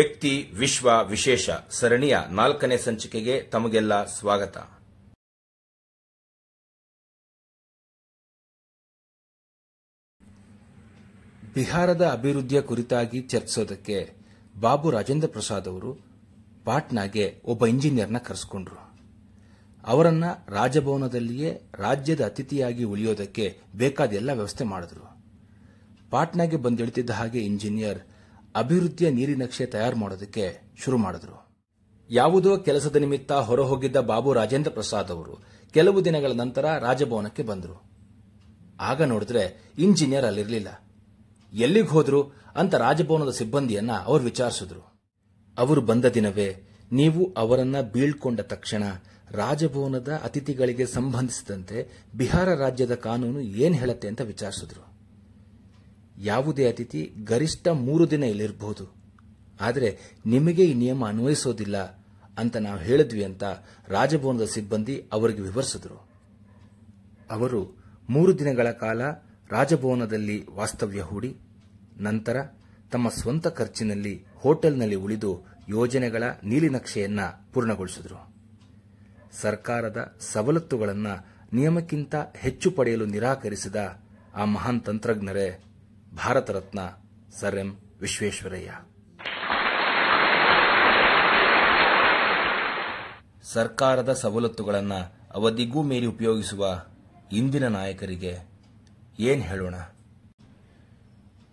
ವ್ಯಕ್ತಿ ವಿಶ್ವ ವಿಶೇಷ ಸರಣಿಯ ನಾಲ್ಕನೇ ಸಂಚಿಕೆಗೆ ತಮಗೆಲ್ಲ ಸ್ವಾಗತ ಬಿಹಾರದ ಅಭಿವೃದ್ಧಿಯ ಕುರಿತಾಗಿ ಚರ್ಚಿಸೋದಕ್ಕೆ ಬಾಬು ರಾಜೇಂದ್ರ ಪ್ರಸಾದ್ ಅವರು ಪಾಟ್ನಾಗೆ ಒಬ್ಬ ಇಂಜಿನಿಯರ್ನ ಕರೆಸ್ಕೊಂಡ್ರು ಅವರನ್ನ ರಾಜಭವನದಲ್ಲಿಯೇ ರಾಜ್ಯದ ಅತಿಥಿಯಾಗಿ ಉಳಿಯೋದಕ್ಕೆ ಬೇಕಾದ ಎಲ್ಲ ವ್ಯವಸ್ಥೆ ಮಾಡಿದ್ರು ಪಾಟ್ನಾಗೆ ಬಂದಿಳಿತಿದ್ದ ಹಾಗೆ ಇಂಜಿನಿಯರ್ ಅಭಿವೃದ್ಧಿಯ ನೀರಿನಕ್ಷೆ ತಯಾರು ಮಾಡೋದಕ್ಕೆ ಶುರು ಮಾಡಿದ್ರು ಯಾವುದೋ ಕೆಲಸದ ನಿಮಿತ್ತ ಹೊರಹೋಗಿದ್ದ ಬಾಬು ರಾಜೇಂದ್ರ ಪ್ರಸಾದ್ ಅವರು ಕೆಲವು ದಿನಗಳ ನಂತರ ರಾಜಭವನಕ್ಕೆ ಬಂದರು ಆಗ ನೋಡಿದ್ರೆ ಇಂಜಿನಿಯರ್ ಅಲ್ಲಿರಲಿಲ್ಲ ಎಲ್ಲಿಗೆ ಹೋದ್ರು ಅಂತ ರಾಜಭವನದ ಸಿಬ್ಬಂದಿಯನ್ನ ಅವರು ವಿಚಾರಿಸಿದ್ರು ಅವರು ಬಂದ ದಿನವೇ ನೀವು ಅವರನ್ನ ಬೀಳ್ಕೊಂಡ ತಕ್ಷಣ ರಾಜಭವನದ ಅತಿಥಿಗಳಿಗೆ ಸಂಬಂಧಿಸಿದಂತೆ ಬಿಹಾರ ರಾಜ್ಯದ ಕಾನೂನು ಏನು ಹೇಳುತ್ತೆ ಅಂತ ವಿಚಾರಿಸಿದ್ರು ಯಾವುದೇ ಅತಿಥಿ ಗರಿಷ್ಠ ಮೂರು ದಿನ ಇಲ್ಲಿರಬಹುದು ಆದರೆ ನಿಮಗೆ ಈ ನಿಯಮ ಅನ್ವಯಿಸೋದಿಲ್ಲ ಅಂತ ನಾವು ಹೇಳಿದ್ವಿ ಅಂತ ರಾಜಭವನದ ಸಿಬ್ಬಂದಿ ಅವರಿಗೆ ವಿವರಿಸಿದರು ಅವರು ಮೂರು ದಿನಗಳ ಕಾಲ ರಾಜಭವನದಲ್ಲಿ ವಾಸ್ತವ್ಯ ಹೂಡಿ ನಂತರ ತಮ್ಮ ಸ್ವಂತ ಖರ್ಚಿನಲ್ಲಿ ಹೋಟೆಲ್ನಲ್ಲಿ ಉಳಿದು ಯೋಜನೆಗಳ ನೀಲಿನಕ್ಷೆಯನ್ನು ಪೂರ್ಣಗೊಳಿಸಿದರು ಸರ್ಕಾರದ ಸವಲತ್ತುಗಳನ್ನು ನಿಯಮಕ್ಕಿಂತ ಹೆಚ್ಚು ಪಡೆಯಲು ನಿರಾಕರಿಸಿದ ಆ ಮಹಾನ್ ತಂತ್ರಜ್ಞರೇ ಭಾರತ ರತ್ನ ಸರ್ ಎಂ ವಿಶ್ವೇಶ್ವರಯ್ಯ ಸರ್ಕಾರದ ಸವಲತ್ತುಗಳನ್ನು ಅವಧಿಗೂ ಮೀರಿ ಉಪಯೋಗಿಸುವ ಇಂದಿನ ನಾಯಕರಿಗೆ ಏನು ಹೇಳೋಣ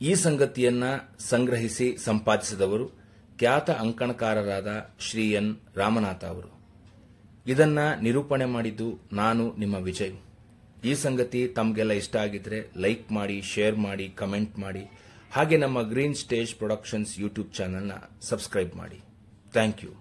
ಈ ಸಂಗತಿಯನ್ನ ಸಂಗ್ರಹಿಸಿ ಸಂಪಾದಿಸಿದವರು ಖ್ಯಾತ ಅಂಕಣಕಾರರಾದ ಶ್ರೀ ಎನ್ ರಾಮನಾಥ ಅವರು ಇದನ್ನ ನಿರೂಪಣೆ ಮಾಡಿದ್ದು ನಾನು ನಿಮ್ಮ ವಿಜಯ್ ಈ ಸಂಗತಿ ತಮಗೆಲ್ಲ ಇಷ್ಟ ಆಗಿದ್ರೆ ಲೈಕ್ ಮಾಡಿ ಶೇರ್ ಮಾಡಿ ಕಮೆಂಟ್ ಮಾಡಿ ಹಾಗೆ ನಮ್ಮ ಗ್ರೀನ್ ಸ್ಟೇಜ್ ಪ್ರೊಡಕ್ಷನ್ಸ್ ಯೂಟ್ಯೂಬ್ ಚಾನಲ್ನ ಸಬ್ಸ್ಕ್ರೈಬ್ ಮಾಡಿ ಥ್ಯಾಂಕ್ ಯು